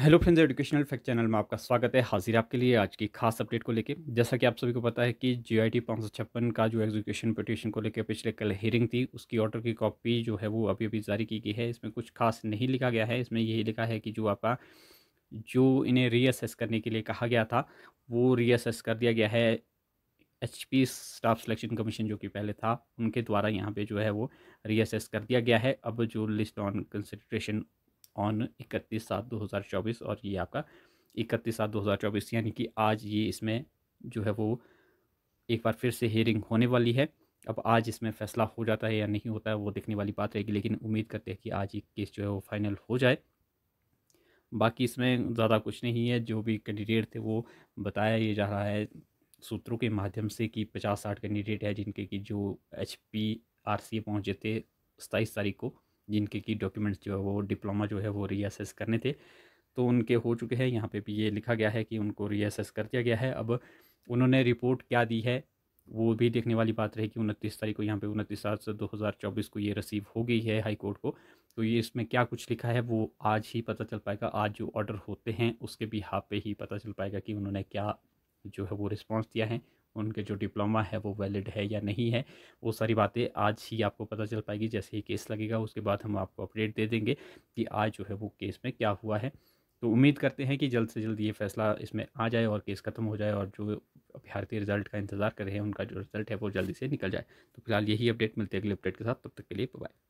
hello friends educational fact channel में आपका स्वागत है हाजिर आपके लिए आज की खास अपडेट को लेकर जैसा कि आप सभी को पता है कि जीआईटी छप्पन का जो एग्जीक्यूशन पटिशन को लेकर पिछले कल हियरिंग थी उसकी ऑर्डर की कॉपी जो है वो अभी अभी जारी की गई है इसमें कुछ खास नहीं लिखा गया है इसमें यही लिखा है कि जो आपका जो इन्हें रीअसेस करने के लिए कहा गया था वो रीअसेस कर दिया गया है H P staff selection commission जो कि पहले था उनके द्वारा यहाँ पे जो है वो रीअसेस कर दिया गया है अब जो लिस्ट ऑन कंसिड्रेशन ऑन इकतीस सात दो हज़ार चौबीस और ये आपका इकतीस सात दो हज़ार चौबीस यानी कि आज ये इसमें जो है वो एक बार फिर से हेयरिंग होने वाली है अब आज इसमें फैसला हो जाता है या नहीं होता है वो देखने वाली बात रहेगी लेकिन उम्मीद करते हैं कि आज ये केस जो है वो फाइनल हो जाए बाकी इसमें ज़्यादा कुछ नहीं है जो भी कैंडिडेट थे वो बताया ये जा रहा है सूत्रों के माध्यम से कि पचास साठ कैंडिडेट है जिनके कि जो एच पी आर सी पहुँचे थे सताईस तारीख को जिनके की डॉक्यूमेंट्स जो है वो डिप्लोमा जो है वो रीअसेस करने थे तो उनके हो चुके हैं यहाँ पे भी ये लिखा गया है कि उनको रीअसेस कर दिया गया है अब उन्होंने रिपोर्ट क्या दी है वो भी देखने वाली बात कि उनतीस तारीख को यहाँ पे उनतीस सात से दो हज़ार चौबीस को ये रसीव हो गई है हाई कोर्ट को तो ये इसमें क्या कुछ लिखा है वो आज ही पता चल पाएगा आज जो ऑर्डर होते हैं उसके भी बिहाफ पे ही पता चल पाएगा कि उन्होंने क्या जो है वो रिस्पॉन्स दिया है उनके जो डिप्लोमा है वो वैलिड है या नहीं है वो सारी बातें आज ही आपको पता चल पाएगी जैसे ही केस लगेगा उसके बाद हम आपको अपडेट दे देंगे कि आज जो है वो केस में क्या हुआ है तो उम्मीद करते हैं कि जल्द से जल्द ये फैसला इसमें आ जाए और केस ख़त्म हो जाए और जो अभ्यार्थी रिजल्ट का इंतज़ार कर रहे हैं उनका जो रिज़ल्ट है वो जल्दी से निकल जाए तो फिलहाल यही अपडेट मिलते है अगले अपडेट के साथ तब तक के लिए बाय